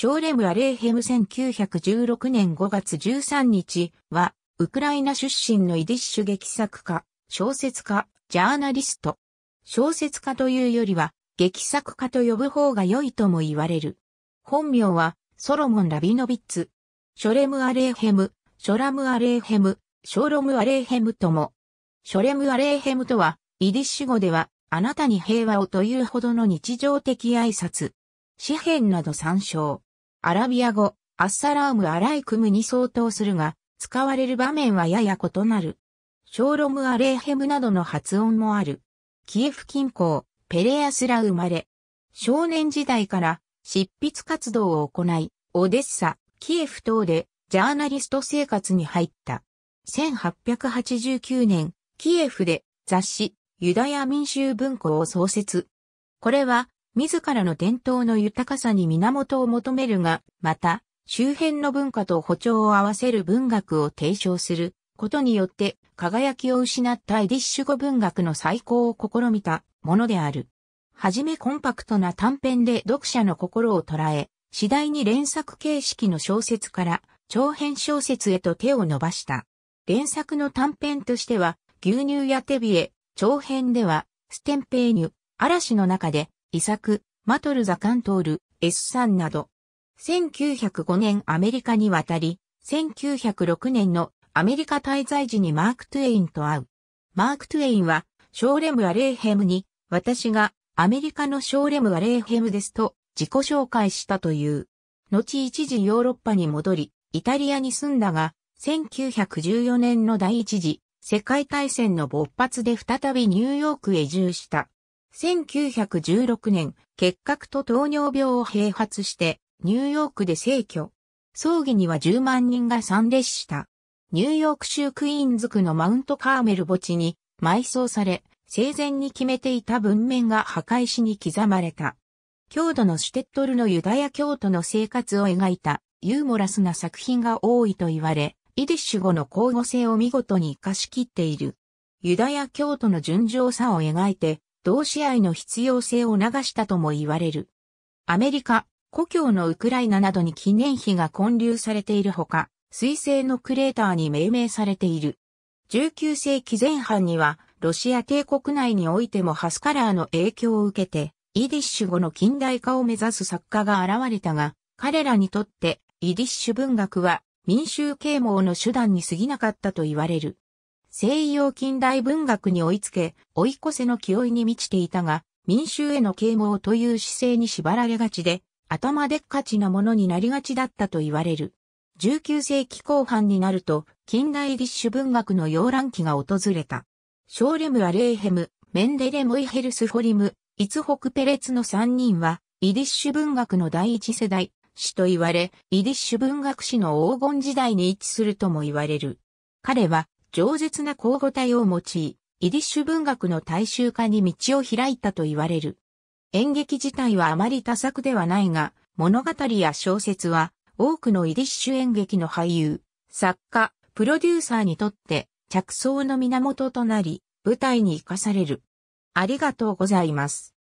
ショーレム・アレーヘム1916年5月13日は、ウクライナ出身のイディッシュ劇作家、小説家、ジャーナリスト。小説家というよりは、劇作家と呼ぶ方が良いとも言われる。本名は、ソロモン・ラビノビッツ。ショレム・アレーヘム、ショラム・アレーヘム、ショロム・アレーヘムとも。ショレム・アレーヘムとは、イディッシュ語では、あなたに平和をというほどの日常的挨拶。詩篇など参照。アラビア語、アッサラームアライクムに相当するが、使われる場面はやや異なる。ショーロムアレーヘムなどの発音もある。キエフ近郊、ペレアスラ生まれ。少年時代から執筆活動を行い、オデッサ、キエフ等でジャーナリスト生活に入った。1889年、キエフで雑誌、ユダヤ民衆文庫を創設。これは自らの伝統の豊かさに源を求めるが、また、周辺の文化と歩調を合わせる文学を提唱することによって、輝きを失ったエディッシュ語文学の再興を試みたものである。はじめコンパクトな短編で読者の心を捉え、次第に連作形式の小説から長編小説へと手を伸ばした。連作の短編としては、牛乳や手ビエ、長編では、ステンペーニュ、嵐の中で、遺作、マトル・ザ・カントール、S 3など。1905年アメリカに渡り、1906年のアメリカ滞在時にマーク・トゥエインと会う。マーク・トゥエインは、ショーレム・アレーヘムに、私がアメリカのショーレム・アレーヘムですと自己紹介したという。後一時ヨーロッパに戻り、イタリアに住んだが、1914年の第一次世界大戦の勃発で再びニューヨークへ移住した。1916年、結核と糖尿病を併発して、ニューヨークで逝去。葬儀には10万人が参列した。ニューヨーク州クイーンズ区のマウントカーメル墓地に埋葬され、生前に決めていた文面が破壊しに刻まれた。郷土のシュテットルのユダヤ教徒の生活を描いたユーモラスな作品が多いと言われ、イディッシュ語の交互性を見事に活かしきっている。ユダヤ教徒の純情さを描いて、同試合の必要性を流したとも言われる。アメリカ、故郷のウクライナなどに記念碑が建立されているほか、水星のクレーターに命名されている。19世紀前半には、ロシア帝国内においてもハスカラーの影響を受けて、イディッシュ語の近代化を目指す作家が現れたが、彼らにとって、イディッシュ文学は民衆啓蒙の手段に過ぎなかったと言われる。西洋近代文学に追いつけ、追い越せの気負いに満ちていたが、民衆への啓蒙という姿勢に縛られがちで、頭でっかちなものになりがちだったと言われる。19世紀後半になると、近代立種文学の洋乱期が訪れた。ショーレム・アレーヘム、メンデレ・モイヘルス・ホリム、イツホク・ペレツの3人は、イディッシュ文学の第一世代、史と言われ、イディッシュ文学史の黄金時代に位置するとも言われる。彼は、饒舌な口語体を用い、イディッシュ文学の大衆化に道を開いたと言われる。演劇自体はあまり多作ではないが、物語や小説は多くのイディッシュ演劇の俳優、作家、プロデューサーにとって着想の源となり、舞台に活かされる。ありがとうございます。